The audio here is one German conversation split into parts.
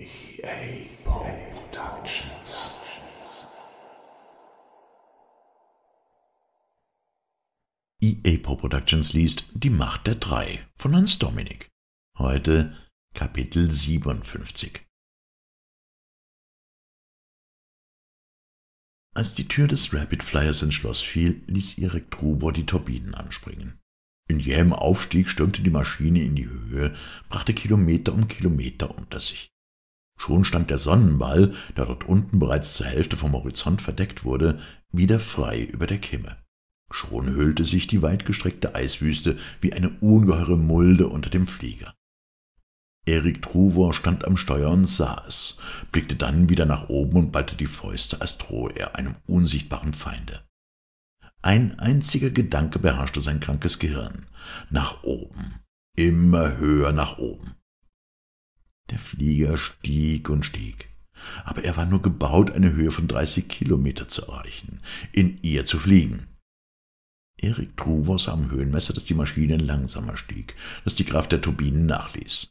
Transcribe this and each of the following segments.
EA Productions. EA Productions liest Die Macht der Drei von Hans Dominik. Heute Kapitel 57. Als die Tür des Rapid Flyers ins Schloss fiel, ließ Erik Trubor die Turbinen anspringen. In jähem Aufstieg stürmte die Maschine in die Höhe, brachte Kilometer um Kilometer unter sich. Schon stand der Sonnenball, der dort unten bereits zur Hälfte vom Horizont verdeckt wurde, wieder frei über der Kimme. Schon hüllte sich die weitgestreckte Eiswüste wie eine ungeheure Mulde unter dem Flieger. Erik Truvor stand am Steuer und sah es, blickte dann wieder nach oben und ballte die Fäuste, als drohe er einem unsichtbaren Feinde. Ein einziger Gedanke beherrschte sein krankes Gehirn. Nach oben. Immer höher nach oben. Der Flieger stieg und stieg. Aber er war nur gebaut, eine Höhe von 30 Kilometer zu erreichen, in ihr zu fliegen. Erik Truber sah am Höhenmesser, dass die Maschine langsamer stieg, dass die Kraft der Turbinen nachließ.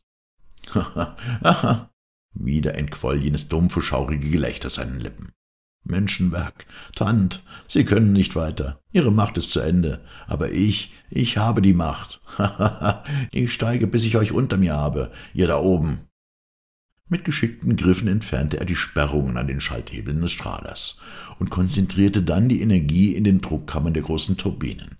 Haha, haha, wieder entquoll jenes dumpfe, schaurige Gelächter seinen Lippen. Menschenwerk, Tant, Sie können nicht weiter. Ihre Macht ist zu Ende. Aber ich, ich habe die Macht. Hahaha, ich steige, bis ich euch unter mir habe, ihr da oben. Mit geschickten Griffen entfernte er die Sperrungen an den Schalthebeln des Strahlers und konzentrierte dann die Energie in den Druckkammern der großen Turbinen.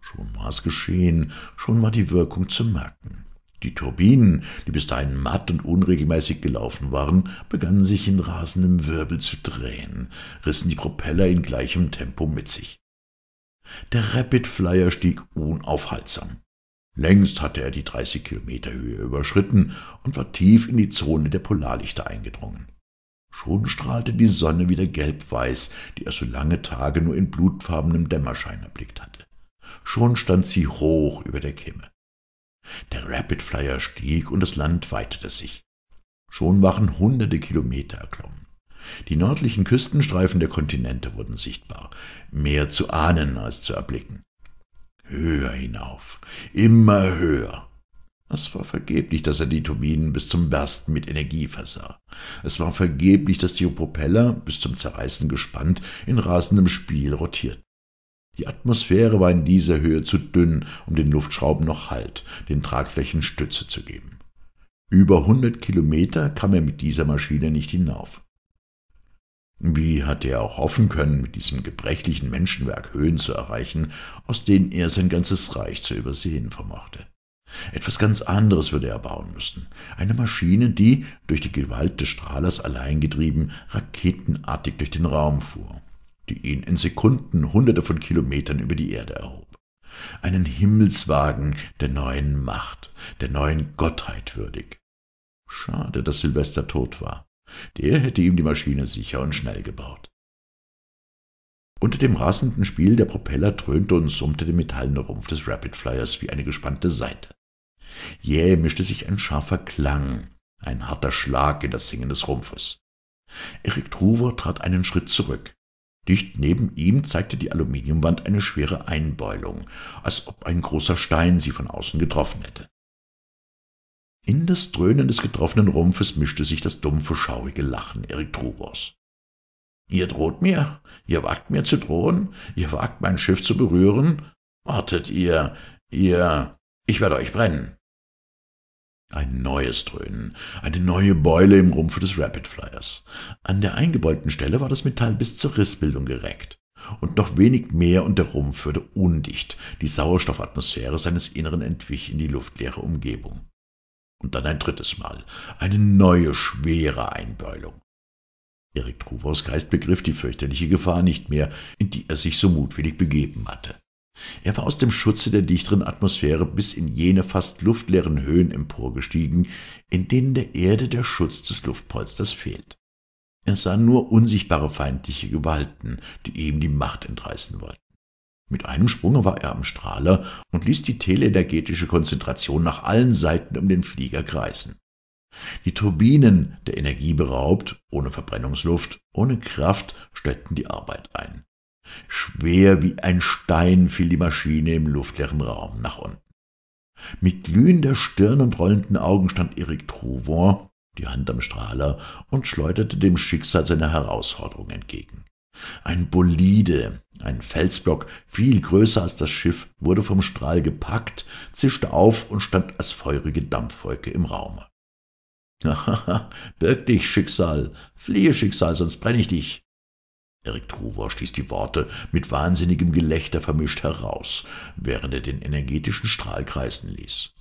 Schon war es geschehen, schon war die Wirkung zu merken. Die Turbinen, die bis dahin matt und unregelmäßig gelaufen waren, begannen sich in rasendem Wirbel zu drehen, rissen die Propeller in gleichem Tempo mit sich. Der Rapid Flyer stieg unaufhaltsam. Längst hatte er die 30 Kilometer Höhe überschritten und war tief in die Zone der Polarlichter eingedrungen. Schon strahlte die Sonne wieder gelb-weiß, die er so lange Tage nur in blutfarbenem Dämmerschein erblickt hatte. Schon stand sie hoch über der Kimme. Der Rapid Flyer stieg und das Land weitete sich. Schon waren hunderte Kilometer erklommen. Die nördlichen Küstenstreifen der Kontinente wurden sichtbar, mehr zu ahnen als zu erblicken höher hinauf, immer höher. Es war vergeblich, dass er die Turbinen bis zum Bersten mit Energie versah. Es war vergeblich, dass die Propeller, bis zum Zerreißen gespannt, in rasendem Spiel rotierten. Die Atmosphäre war in dieser Höhe zu dünn, um den Luftschrauben noch Halt, den Tragflächen Stütze zu geben. Über hundert Kilometer kam er mit dieser Maschine nicht hinauf. Wie hatte er auch hoffen können, mit diesem gebrechlichen Menschenwerk Höhen zu erreichen, aus denen er sein ganzes Reich zu übersehen vermochte? Etwas ganz anderes würde er bauen müssen. Eine Maschine, die, durch die Gewalt des Strahlers allein getrieben, raketenartig durch den Raum fuhr, die ihn in Sekunden hunderte von Kilometern über die Erde erhob. Einen Himmelswagen der neuen Macht, der neuen Gottheit würdig. Schade, dass Silvester tot war. Der hätte ihm die Maschine sicher und schnell gebaut. Unter dem rasenden Spiel der Propeller dröhnte und summte der metallene Rumpf des Rapid Flyers wie eine gespannte Seite. Jäh yeah, mischte sich ein scharfer Klang, ein harter Schlag in das Singen des Rumpfes. Erik Truver trat einen Schritt zurück. Dicht neben ihm zeigte die Aluminiumwand eine schwere Einbeulung, als ob ein großer Stein sie von außen getroffen hätte. In das Dröhnen des getroffenen Rumpfes mischte sich das dumpfe, schaurige Lachen Erik Trubors. Ihr droht mir, ihr wagt mir zu drohen, ihr wagt mein Schiff zu berühren, wartet ihr, ihr, ich werde euch brennen. Ein neues Dröhnen, eine neue Beule im Rumpfe des Rapid Flyers. An der eingebeulten Stelle war das Metall bis zur Rissbildung gereckt. Und noch wenig mehr und der Rumpf würde undicht, die Sauerstoffatmosphäre seines Inneren entwich in die luftleere Umgebung. Und dann ein drittes Mal. Eine neue schwere Einbeulung. Erik Truvors Geist begriff die fürchterliche Gefahr nicht mehr, in die er sich so mutwillig begeben hatte. Er war aus dem Schutze der dichteren Atmosphäre bis in jene fast luftleeren Höhen emporgestiegen, in denen der Erde der Schutz des Luftpolsters fehlt. Er sah nur unsichtbare feindliche Gewalten, die ihm die Macht entreißen wollten. Mit einem Sprunge war er am Strahler und ließ die teleenergetische Konzentration nach allen Seiten um den Flieger kreisen. Die Turbinen, der Energie beraubt, ohne Verbrennungsluft, ohne Kraft, stellten die Arbeit ein. Schwer wie ein Stein fiel die Maschine im luftleeren Raum nach unten. Mit glühender Stirn und rollenden Augen stand Erik Trouvor, die Hand am Strahler, und schleuderte dem Schicksal seine Herausforderung entgegen. Ein Bolide, ein Felsblock, viel größer als das Schiff, wurde vom Strahl gepackt, zischte auf und stand als feurige Dampfwolke im Raum. Hahaha, birg dich, Schicksal, fliehe, Schicksal, sonst brenne ich dich. Erik Truvor stieß die Worte mit wahnsinnigem Gelächter vermischt heraus, während er den energetischen Strahl kreisen ließ.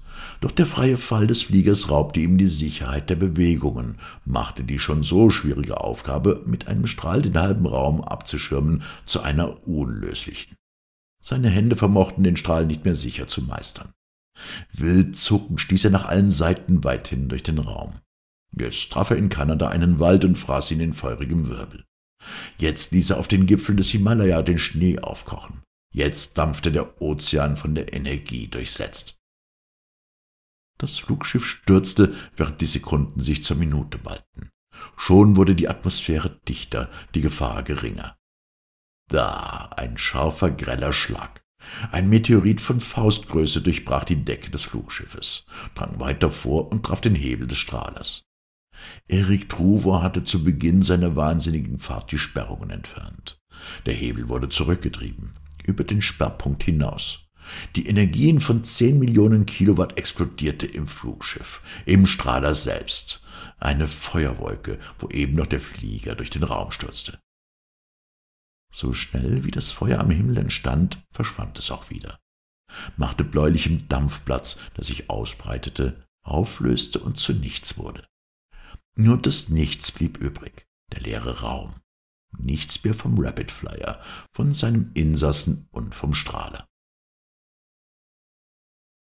Doch der freie Fall des Fliegers raubte ihm die Sicherheit der Bewegungen, machte die schon so schwierige Aufgabe, mit einem Strahl den halben Raum abzuschirmen, zu einer unlöslichen. Seine Hände vermochten den Strahl nicht mehr sicher zu meistern. Wild zuckend stieß er nach allen Seiten weithin durch den Raum. Jetzt traf er in Kanada einen Wald und fraß ihn in feurigem Wirbel. Jetzt ließ er auf den Gipfeln des Himalaya den Schnee aufkochen. Jetzt dampfte der Ozean von der Energie durchsetzt. Das Flugschiff stürzte, während die Sekunden sich zur Minute ballten. Schon wurde die Atmosphäre dichter, die Gefahr geringer. Da ein scharfer, greller Schlag. Ein Meteorit von Faustgröße durchbrach die Decke des Flugschiffes, drang weiter vor und traf den Hebel des Strahlers. Erik Truvor hatte zu Beginn seiner wahnsinnigen Fahrt die Sperrungen entfernt. Der Hebel wurde zurückgetrieben, über den Sperrpunkt hinaus. Die Energien von zehn Millionen Kilowatt explodierte im Flugschiff, im Strahler selbst. Eine Feuerwolke, wo eben noch der Flieger durch den Raum stürzte. So schnell wie das Feuer am Himmel entstand, verschwand es auch wieder, machte bläulichem Dampfplatz, Platz, der sich ausbreitete, auflöste und zu nichts wurde. Nur das Nichts blieb übrig, der leere Raum. Nichts mehr vom Rapid Flyer, von seinem Insassen und vom Strahler.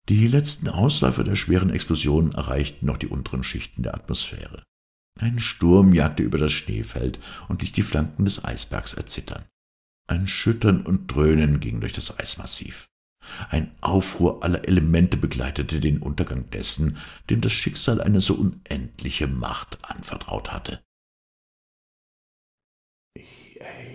Die letzten Ausläufer der schweren Explosion erreichten noch die unteren Schichten der Atmosphäre. Ein Sturm jagte über das Schneefeld und ließ die Flanken des Eisbergs erzittern. Ein Schüttern und Dröhnen ging durch das Eismassiv. Ein Aufruhr aller Elemente begleitete den Untergang dessen, dem das Schicksal eine so unendliche Macht anvertraut hatte. Ich, ey.